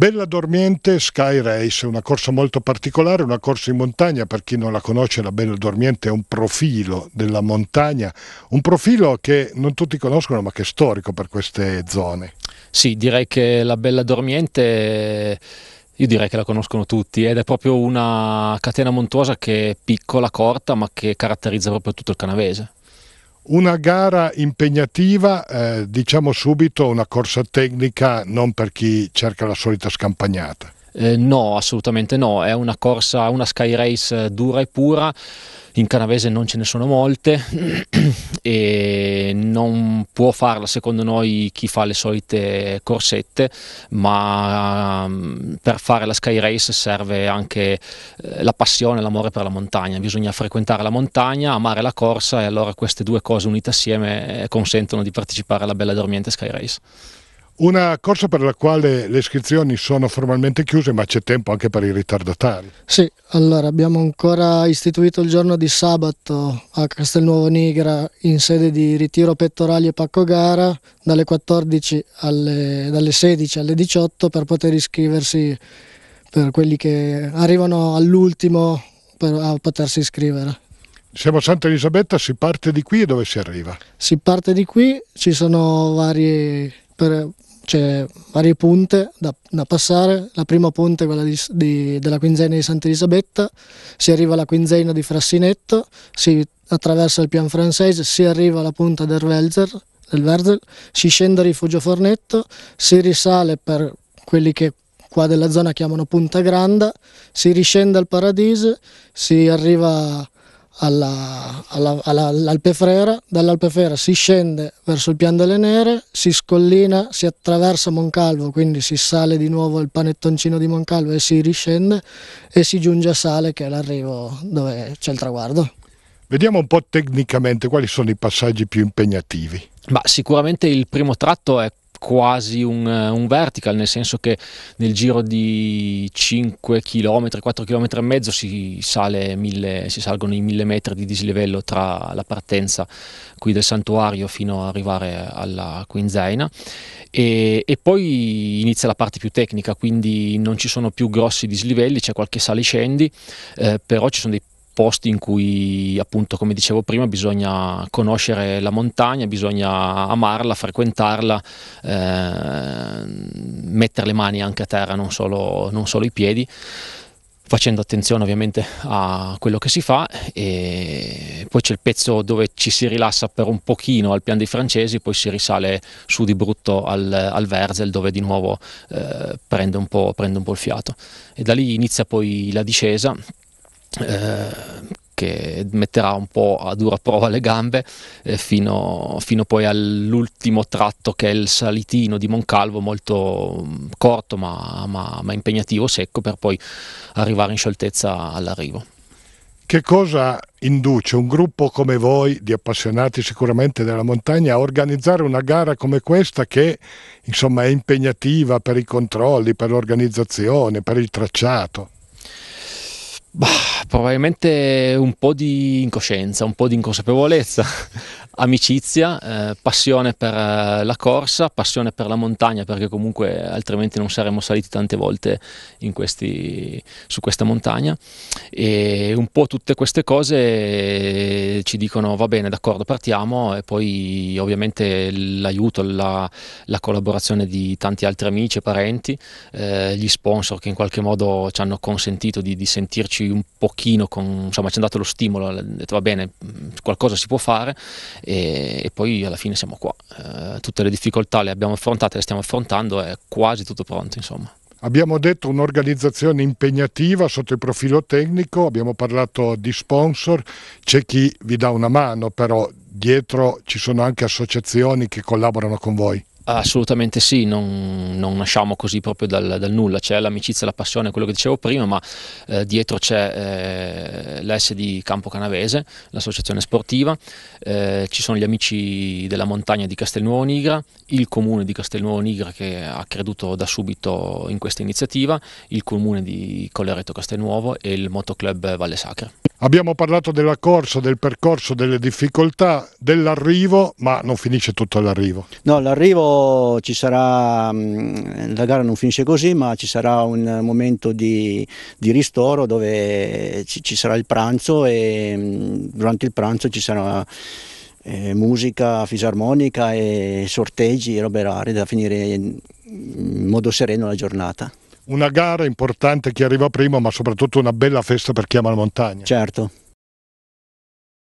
Bella Dormiente Sky Race, una corsa molto particolare, una corsa in montagna, per chi non la conosce la Bella Dormiente è un profilo della montagna, un profilo che non tutti conoscono ma che è storico per queste zone. Sì, direi che la Bella Dormiente... Io direi che la conoscono tutti ed è proprio una catena montuosa che è piccola, corta, ma che caratterizza proprio tutto il canavese. Una gara impegnativa, eh, diciamo subito, una corsa tecnica non per chi cerca la solita scampagnata. Eh, no, assolutamente no, è una corsa, una sky race eh, dura e pura, in canavese non ce ne sono molte e non può farla secondo noi chi fa le solite corsette, ma ehm, per fare la sky race serve anche eh, la passione e l'amore per la montagna, bisogna frequentare la montagna, amare la corsa e allora queste due cose unite assieme eh, consentono di partecipare alla bella dormiente sky race. Una corsa per la quale le iscrizioni sono formalmente chiuse ma c'è tempo anche per i ritardatari. Sì, allora abbiamo ancora istituito il giorno di sabato a Castelnuovo Nigra in sede di ritiro pettorali e pacco gara dalle 14 alle dalle 16 alle 18 per poter iscriversi per quelli che arrivano all'ultimo a potersi iscrivere. Siamo a Santa Elisabetta, si parte di qui e dove si arriva? Si parte di qui, ci sono varie per c'è varie punte da, da, passare, la prima punta è quella di, di, della quinzena di Santa Elisabetta, si arriva alla quinzena di Frassinetto, si attraversa il pian francese, si arriva alla punta del Velzer, del Verzel, si scende a Rifugio Fornetto, si risale per quelli che qua della zona chiamano Punta Granda, si riscende al Paradiso, si arriva a alla, alla, alla, all'Alpefrera, dall'Alpefrera si scende verso il Pian delle Nere, si scollina, si attraversa Moncalvo, quindi si sale di nuovo il panettoncino di Moncalvo e si riscende e si giunge a Sale che è l'arrivo dove c'è il traguardo. Vediamo un po' tecnicamente quali sono i passaggi più impegnativi. Ma sicuramente il primo tratto è quasi un, eh, un, vertical, nel senso che nel giro di 5 km, 4 km e mezzo si, sale mille, si salgono i 1000 metri di dislivello tra la partenza qui del santuario fino ad arrivare alla Quinzaina e, e, poi inizia la parte più tecnica, quindi non ci sono più grossi dislivelli, c'è qualche saliscendi, eh, però ci sono dei posti in cui appunto come dicevo prima bisogna conoscere la montagna, bisogna amarla, frequentarla, eh, mettere le mani anche a terra, non solo, non solo i piedi facendo attenzione ovviamente a quello che si fa e poi c'è il pezzo dove ci si rilassa per un pochino al pian dei francesi poi si risale su di brutto al, al Verzel dove di nuovo eh, prende, un prende un po' il fiato e da lì inizia poi la discesa eh, che metterà un po' a dura prova le gambe eh, fino, fino, poi all'ultimo tratto che è il salitino di Moncalvo, molto mm, corto ma, ma, ma impegnativo, secco, per poi arrivare in scioltezza all'arrivo. Che cosa induce un gruppo come voi, di appassionati sicuramente della montagna, a organizzare una gara come questa che insomma, è impegnativa per i controlli, per l'organizzazione, per il tracciato? Bah Probabilmente un po' di incoscienza, un po' di inconsapevolezza, amicizia, eh, passione per eh, la corsa, passione per la montagna, perché comunque altrimenti non saremmo saliti tante volte questi, su questa montagna. E un po' tutte queste cose eh, ci dicono va bene, d'accordo, partiamo e poi ovviamente l'aiuto, la, la, collaborazione di tanti altri amici e parenti, eh, gli sponsor che in qualche modo ci hanno consentito di, di sentirci un pochino, con, insomma ci hanno dato lo stimolo, detto va bene, qualcosa si può fare e, e poi alla fine siamo qua. Eh, tutte le difficoltà le abbiamo affrontate, le stiamo affrontando, è quasi tutto pronto insomma. Abbiamo detto un'organizzazione impegnativa sotto il profilo tecnico, abbiamo parlato di sponsor, c'è chi vi dà una mano però dietro ci sono anche associazioni che collaborano con voi. Assolutamente sì, non, non, nasciamo così proprio dal, dal nulla, c'è l'amicizia, la passione, quello che dicevo prima, ma eh, dietro c'è eh, l'S di Campo Canavese, l'associazione sportiva, eh, ci sono gli amici della montagna di Castelnuovo Nigra, il comune di Castelnuovo Nigra che ha creduto da subito in questa iniziativa, il comune di Colleretto Castelnuovo e il motoclub Valle Sacra. Abbiamo parlato della corsa, del percorso, delle difficoltà, dell'arrivo, ma non finisce tutto all'arrivo. No, l'arrivo ci sarà, mm, la gara non finisce così, ma ci sarà un momento di, di ristoro dove ci, ci, sarà il pranzo e mm, durante il pranzo ci sarà eh, musica fisarmonica e sorteggi e robe rare da finire in modo sereno la giornata una gara importante chi arriva prima, ma soprattutto una bella festa per chi ama la montagna. Certo.